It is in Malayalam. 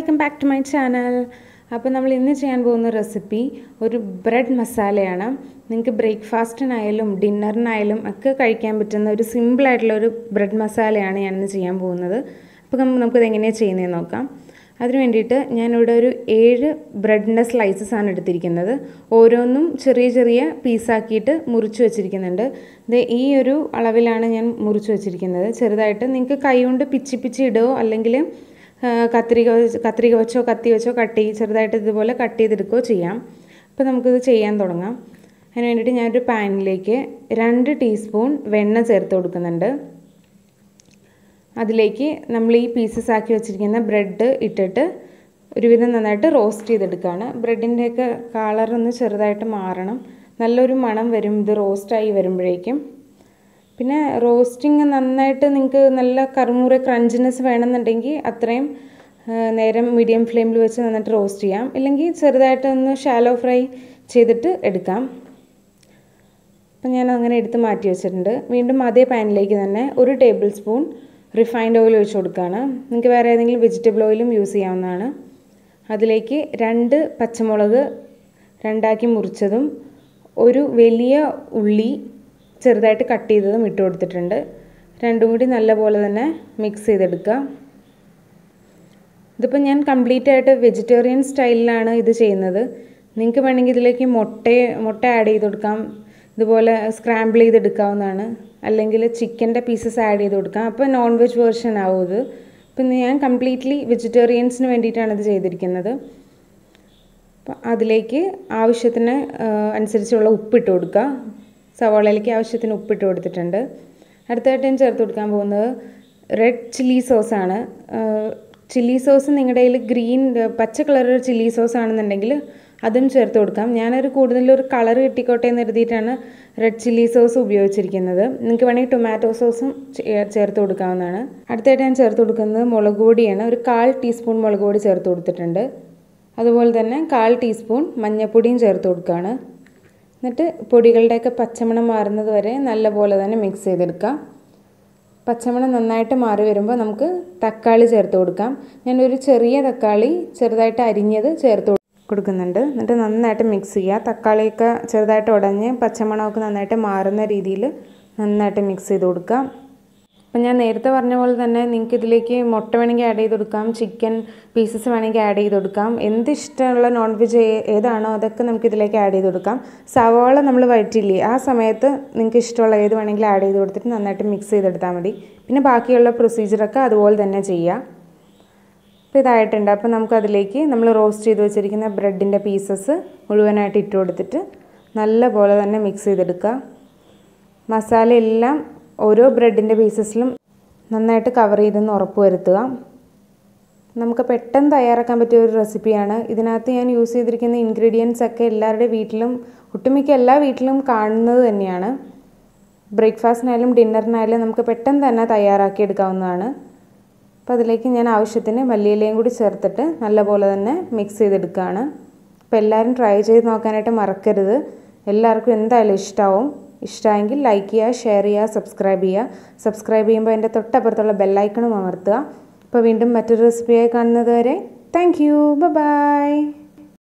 welcome back to my channel അപ്പോൾ നമ്മൾ ഇന്ന് ചെയ്യാൻ പോകുന്ന റെസിപ്പി ഒരു ബ്രെഡ് മസാലയാണ് നിങ്ങൾക്ക് ബ്രേക്ക്ഫാസ്റ്റിനായാലും ഡിന്നറിനായാലും ഒക്കെ കഴിക്കാൻ പറ്റുന്ന ഒരു സിമ്പിളായിട്ടുള്ള ഒരു ബ്രെഡ് മസാലയാണ് ഞാൻ ഇന്ന് ചെയ്യാൻ പോകുന്നത് അപ്പോൾ നമുക്കിത് എങ്ങനെയാണ് ചെയ്യുന്നത് നോക്കാം അതിന് വേണ്ടിയിട്ട് ഞാനിവിടെ ഒരു ഏഴ് ബ്രെഡിൻ്റെ സ്ലൈസസ് ആണ് എടുത്തിരിക്കുന്നത് ഓരോന്നും ചെറിയ ചെറിയ പീസാക്കിയിട്ട് മുറിച്ച് വെച്ചിരിക്കുന്നുണ്ട് ഇത് ഈ ഒരു അളവിലാണ് ഞാൻ മുറിച്ച് വെച്ചിരിക്കുന്നത് ചെറുതായിട്ട് നിങ്ങൾക്ക് കൈ കൊണ്ട് പിച്ചി പിച്ചി ഇടുകയോ അല്ലെങ്കിൽ കത്രിക കത്രിക വെച്ചോ കത്തി വെച്ചോ കട്ട് ചെയ്ത് ചെറുതായിട്ട് ഇതുപോലെ കട്ട് ചെയ്തെടുക്കുകയോ ചെയ്യാം അപ്പോൾ നമുക്കിത് ചെയ്യാൻ തുടങ്ങാം അതിന് വേണ്ടിയിട്ട് ഞാനൊരു പാനിലേക്ക് രണ്ട് ടീസ്പൂൺ വെണ്ണ ചേർത്ത് കൊടുക്കുന്നുണ്ട് അതിലേക്ക് നമ്മൾ ഈ പീസസ് ആക്കി വെച്ചിരിക്കുന്ന ബ്രെഡ് ഇട്ടിട്ട് ഒരുവിധം നന്നായിട്ട് റോസ്റ്റ് ചെയ്തെടുക്കുകയാണ് ബ്രെഡിൻ്റെയൊക്കെ കളറൊന്ന് ചെറുതായിട്ട് മാറണം നല്ലൊരു മണം വരും ഇത് റോസ്റ്റായി വരുമ്പോഴേക്കും പിന്നെ റോസ്റ്റിങ് നന്നായിട്ട് നിങ്ങൾക്ക് നല്ല കറുമുറ ക്രഞ്ചിനെസ് വേണമെന്നുണ്ടെങ്കിൽ അത്രയും നേരം മീഡിയം ഫ്ലെയിമിൽ വെച്ച് നന്നായിട്ട് റോസ്റ്റ് ചെയ്യാം ഇല്ലെങ്കിൽ ചെറുതായിട്ടൊന്ന് ഷാലോ ഫ്രൈ ചെയ്തിട്ട് എടുക്കാം അപ്പം ഞാൻ അങ്ങനെ എടുത്ത് മാറ്റി വെച്ചിട്ടുണ്ട് വീണ്ടും അതേ പാനിലേക്ക് തന്നെ ഒരു ടേബിൾ സ്പൂൺ റിഫൈൻഡ് ഓയിൽ ഒഴിച്ച് കൊടുക്കുകയാണ് നിങ്ങൾക്ക് വേറെ ഏതെങ്കിലും വെജിറ്റബിൾ ഓയിലും യൂസ് ചെയ്യാവുന്നതാണ് അതിലേക്ക് രണ്ട് പച്ചമുളക് രണ്ടാക്കി മുറിച്ചതും ഒരു വലിയ ഉള്ളി ചെറുതായിട്ട് കട്ട് ചെയ്തതും ഇട്ട് കൊടുത്തിട്ടുണ്ട് രണ്ടും കൂടി നല്ലപോലെ തന്നെ മിക്സ് ചെയ്തെടുക്കുക ഇതിപ്പോൾ ഞാൻ കംപ്ലീറ്റ് ആയിട്ട് വെജിറ്റേറിയൻ സ്റ്റൈലിലാണ് ഇത് ചെയ്യുന്നത് നിങ്ങൾക്ക് വേണമെങ്കിൽ ഇതിലേക്ക് മുട്ട മുട്ട ആഡ് ചെയ്ത് കൊടുക്കാം ഇതുപോലെ സ്ക്രാമ്പിൾ ചെയ്തെടുക്കാവുന്നതാണ് അല്ലെങ്കിൽ ചിക്കൻ്റെ പീസസ് ആഡ് ചെയ്ത് കൊടുക്കാം അപ്പോൾ നോൺ വെജ് വേർഷൻ ആവും ഇത് ഇപ്പം ഞാൻ കംപ്ലീറ്റ്ലി വെജിറ്റേറിയൻസിന് വേണ്ടിയിട്ടാണ് ഇത് ചെയ്തിരിക്കുന്നത് അപ്പം അതിലേക്ക് ആവശ്യത്തിന് അനുസരിച്ചുള്ള ഉപ്പിട്ട് കൊടുക്കുക സവാളയിലേക്ക് ആവശ്യത്തിന് ഉപ്പിട്ട് കൊടുത്തിട്ടുണ്ട് അടുത്തതായിട്ട് ഞാൻ ചേർത്ത് കൊടുക്കാൻ പോകുന്നത് റെഡ് ചില്ലി സോസാണ് ചില്ലി സോസ് നിങ്ങളുടെ കയ്യിൽ ഗ്രീൻ പച്ച കളർ ചില്ലി സോസ് ആണെന്നുണ്ടെങ്കിൽ അതും ചേർത്ത് കൊടുക്കാം ഞാനൊരു കൂടുതലൊരു കളർ കിട്ടിക്കോട്ടെ എന്ന് കരുതിയിട്ടാണ് റെഡ് ചില്ലി സോസ് ഉപയോഗിച്ചിരിക്കുന്നത് നിങ്ങൾക്ക് വേണമെങ്കിൽ ടൊമാറ്റോ സോസും ചേർത്ത് കൊടുക്കാവുന്നതാണ് അടുത്തായിട്ട് ഞാൻ ചേർത്ത് കൊടുക്കുന്നത് മുളക് പൊടിയാണ് ഒരു കാൽ ടീസ്പൂൺ മുളക് പൊടി ചേർത്ത് കൊടുത്തിട്ടുണ്ട് അതുപോലെ തന്നെ കാൽ ടീസ്പൂൺ മഞ്ഞൾപ്പൊടിയും ചേർത്ത് കൊടുക്കുകയാണ് എന്നിട്ട് പൊടികളുടെയൊക്കെ പച്ചമണം മാറുന്നത് വരെ നല്ലപോലെ തന്നെ മിക്സ് ചെയ്തെടുക്കാം പച്ചമണം നന്നായിട്ട് മാറി വരുമ്പോൾ നമുക്ക് തക്കാളി ചേർത്ത് കൊടുക്കാം ഞാനൊരു ചെറിയ തക്കാളി ചെറുതായിട്ട് അരിഞ്ഞത് ചേർത്ത് കൊടുക്കുന്നുണ്ട് എന്നിട്ട് നന്നായിട്ട് മിക്സ് ചെയ്യുക തക്കാളിയൊക്കെ ചെറുതായിട്ട് ഉടഞ്ഞ് പച്ചമണമൊക്കെ നന്നായിട്ട് മാറുന്ന രീതിയിൽ നന്നായിട്ട് മിക്സ് ചെയ്ത് കൊടുക്കാം അപ്പം ഞാൻ നേരത്തെ പറഞ്ഞ പോലെ തന്നെ നിങ്ങൾക്ക് ഇതിലേക്ക് മുട്ട വേണമെങ്കിൽ ആഡ് ചെയ്ത് കൊടുക്കാം ചിക്കൻ പീസസ് വേണമെങ്കിൽ ആഡ് ചെയ്ത് കൊടുക്കാം എന്ത് ഇഷ്ടമുള്ള നോൺ വെജ് ഏതാണോ അതൊക്കെ നമുക്ക് ഇതിലേക്ക് ആഡ് ചെയ്ത് കൊടുക്കാം സവാള നമ്മൾ വയറ്റില്ലേ ആ സമയത്ത് നിങ്ങൾക്ക് ഇഷ്ടമുള്ള ഏത് വേണമെങ്കിലും ആഡ് ചെയ്ത് കൊടുത്തിട്ട് നന്നായിട്ട് മിക്സ് ചെയ്തെടുത്താൽ മതി പിന്നെ ബാക്കിയുള്ള പ്രൊസീജിയറൊക്കെ അതുപോലെ തന്നെ ചെയ്യാം അപ്പോൾ ഇതായിട്ടുണ്ട് അപ്പോൾ നമുക്കതിലേക്ക് നമ്മൾ റോസ്റ്റ് ചെയ്ത് വെച്ചിരിക്കുന്ന ബ്രെഡിൻ്റെ പീസസ് മുഴുവനായിട്ട് ഇട്ട് കൊടുത്തിട്ട് നല്ല പോലെ തന്നെ മിക്സ് ചെയ്തെടുക്കുക മസാല എല്ലാം ഓരോ ബ്രെഡിൻ്റെ പീസസിലും നന്നായിട്ട് കവർ ചെയ്തെന്ന് ഉറപ്പ് വരുത്തുക നമുക്ക് പെട്ടെന്ന് തയ്യാറാക്കാൻ പറ്റിയ ഒരു റെസിപ്പിയാണ് ഇതിനകത്ത് ഞാൻ യൂസ് ചെയ്തിരിക്കുന്ന ഇൻഗ്രീഡിയൻസ് ഒക്കെ എല്ലാവരുടെ വീട്ടിലും ഒട്ടുമിക്ക എല്ലാ വീട്ടിലും കാണുന്നത് തന്നെയാണ് ബ്രേക്ക്ഫാസ്റ്റിനായാലും ഡിന്നറിനായാലും നമുക്ക് പെട്ടെന്ന് തന്നെ തയ്യാറാക്കി എടുക്കാവുന്നതാണ് അപ്പോൾ അതിലേക്ക് ഞാൻ ആവശ്യത്തിന് മല്ലിയിലയും കൂടി ചേർത്തിട്ട് നല്ലപോലെ തന്നെ മിക്സ് ചെയ്തെടുക്കുകയാണ് അപ്പോൾ എല്ലാവരും ട്രൈ ചെയ്ത് നോക്കാനായിട്ട് മറക്കരുത് എല്ലാവർക്കും എന്തായാലും ഇഷ്ടമാവും ഇഷ്ടമായെങ്കിൽ ലൈക്ക് ചെയ്യുക ഷെയർ ചെയ്യുക സബ്സ്ക്രൈബ് ചെയ്യുക സബ്സ്ക്രൈബ് ചെയ്യുമ്പോൾ എൻ്റെ തൊട്ടപ്പുറത്തുള്ള ബെല്ലൈക്കണും അമർത്തുക അപ്പോൾ വീണ്ടും മറ്റൊരു റെസിപ്പിയായി കാണുന്നത് വരെ താങ്ക് യു ബൈ